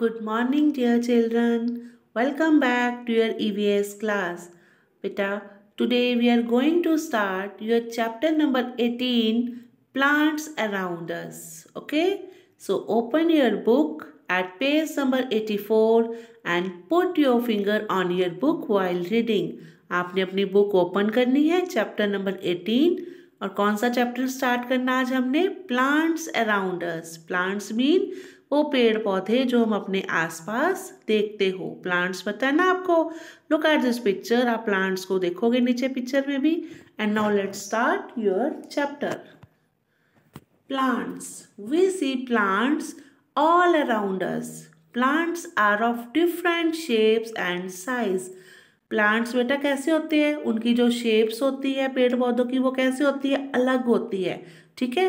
Good morning dear children. Welcome back to your EVS class. Beta, today we are going to start your chapter number 18 Plants Around Us. Okay? So open your book at page number 84 and put your finger on your book while reading. आपने अपनी book open करनी है chapter number 18 और कौन सा chapter start करना आज हमने plants around us plants mean वो पेड़ पौधे जो हम अपने आसपास देखते हो प्लांट्स पता है ना आपको लुक एट दिस पिक्चर आप प्लांट्स को देखोगे नीचे पिक्चर में भी and now let start your chapter plants we see plants all around us plants are of different shapes and size plants बेटा कैसे होते हैं उनकी जो शेप्स होती है पेड़ पौधों की वो कैसे होती है अलग होती है ठीक है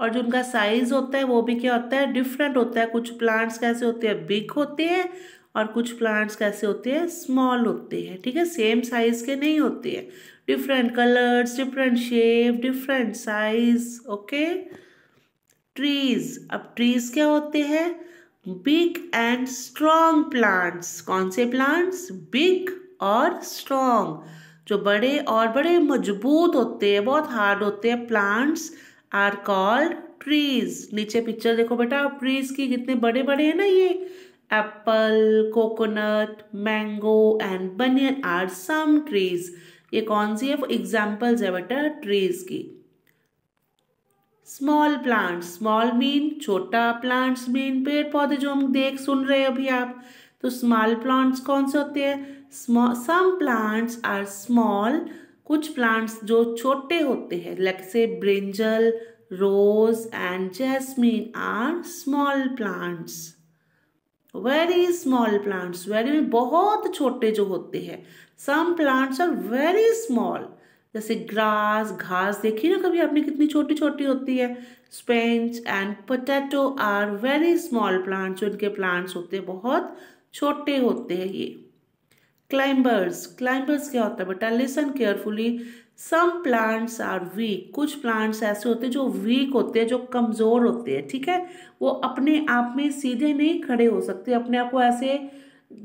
और जो उनका साइज होता है वो भी क्या होता है डिफरेंट होता है कुछ प्लांट्स कैसे होते हैं बिग होते हैं और कुछ प्लांट्स कैसे होते हैं स्मॉल होते हैं ठीक है सेम साइज के नहीं होते हैं different colours different shape different size okay trees अब ट्रीज क्या होते हैं बिग एंड स्ट्रॉन्ग प्लांट्स कौन से प्लांट्स बिग और स्ट्रॉन्ग जो बड़े और बड़े मजबूत होते हैं बहुत हार्ड होते हैं प्लांट्स आर कॉल्ड ट्रीज नीचे पिक्चर देखो बेटा ट्रीज की कितने बड़े बड़े हैं ना ये apple coconut mango and banyan are some trees ये कौन सी है एग्जाम्पल्स है बेटा ट्रीज की स्मॉल प्लांट्स स्मॉल मीन छोटा प्लांट्स मीन पेड़ पौधे जो हम देख सुन रहे हैं अभी आप तो स्मॉल प्लांट्स कौन से होते हैं small some plants are small कुछ प्लांट्स जो छोटे होते हैं लाइक से brinjal rose and jasmine are small plants very small plants very बहुत छोटे जो होते हैं some plants are very small जैसे ग्रास घास देखी ना कभी आपने कितनी छोटी छोटी होती है spinach and potato are very small plants जो इनके प्लांट्स होते हैं बहुत छोटे होते हैं ये क्लाइंबर्स क्लाइंबर्स क्या होता है बेटा listen carefully some plants are weak कुछ प्लांट्स ऐसे होते हैं जो वीक होते हैं जो कमज़ोर होते हैं ठीक है वो अपने आप में सीधे नहीं खड़े हो सकते अपने आप को ऐसे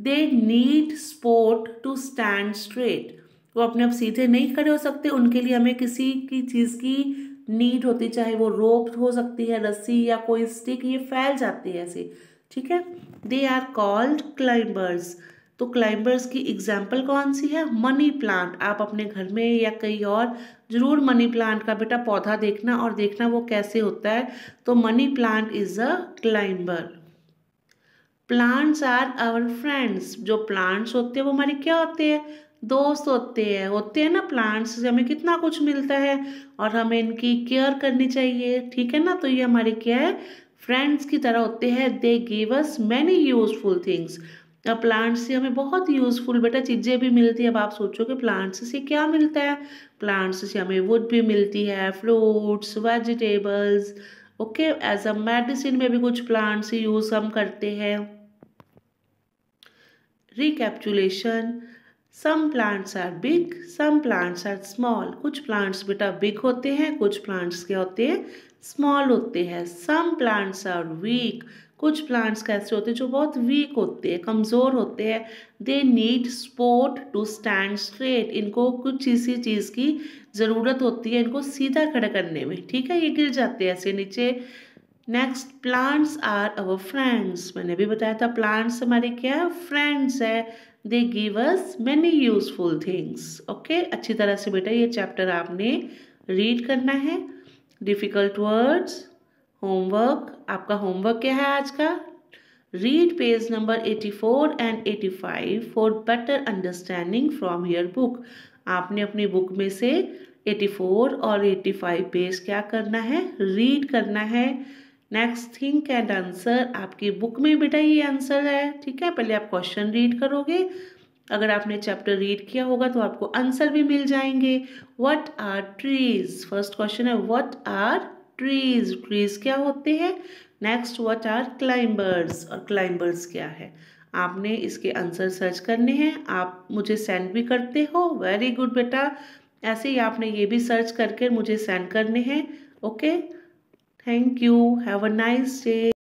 they need support to stand straight वो अपने आप सीधे नहीं खड़े हो सकते उनके लिए हमें किसी की चीज़ की नीड होती चाहे वो रोप हो सकती है रस्सी या कोई स्टिक ये फैल जाती है ऐसे ठीक है दे आर कॉल्ड क्लाइंबर्स तो क्लाइंबर्स की एग्जाम्पल कौन सी है मनी प्लांट आप अपने घर में या कहीं और ज़रूर मनी प्लांट का बेटा पौधा देखना और देखना वो कैसे होता है तो money plant is a climber plants are our friends जो प्लांट्स होते हैं वो हमारे क्या होते हैं दोस्त होते हैं होते हैं ना प्लांट्स से हमें कितना कुछ मिलता है और हमें इनकी केयर करनी चाहिए ठीक है ना तो ये हमारे क्या है फ्रेंड्स की तरह होते हैं they give us many useful things अब प्लांट्स से हमें बहुत यूज़फुल बेटा चीज़ें भी मिलती हैं अब आप सोचो कि प्लांट्स से क्या मिलता है प्लांट्स से हमें वुड भी मिलती है fruits vegetables okay as a medicine में भी कुछ प्लांट्स यूज़ हम करते हैं recapitulation some plants are big some plants are small कुछ प्लांट्स बेटा बिग होते हैं कुछ प्लांट्स क्या होते हैं स्मॉल होते हैं सम प्लांट्स आर वीक कुछ प्लांट्स ऐसे होते हैं जो बहुत वीक होते हैं कमज़ोर होते हैं they need support to stand straight इनको कुछ इसी चीज़ की ज़रूरत होती है इनको सीधा खड़ा करने में ठीक है ये गिर जाते हैं ऐसे नीचे next plants are our friends मैंने भी बताया था प्लांट्स हमारे क्या फ्रेंड्स है they give us many useful things okay अच्छी तरह से बेटा ये चैप्टर आपने रीड करना है डिफ़िकल्ट वर्ड्स होमवर्क आपका होमवर्क क्या है आज का read page number 84 and 85 for better understanding from your book आपने अपनी बुक में से 84 और 85 पेज क्या करना है रीड करना है नेक्स्ट थिंक एंड आंसर आपकी बुक में बेटा ये आंसर है ठीक है पहले आप क्वेश्चन रीड करोगे अगर आपने चैप्टर रीड किया होगा तो आपको आंसर भी मिल जाएंगे what are trees first question है व्हाट आर ट्रीज ट्रीज क्या होते हैं नेक्स्ट वट आर क्लाइंबर्स और क्लाइंबर्स क्या है आपने इसके आंसर सर्च करने हैं आप मुझे सेंड भी करते हो वेरी गुड बेटा ऐसे ही आपने ये भी सर्च करके मुझे सेंड करने हैं okay thank you have a nice day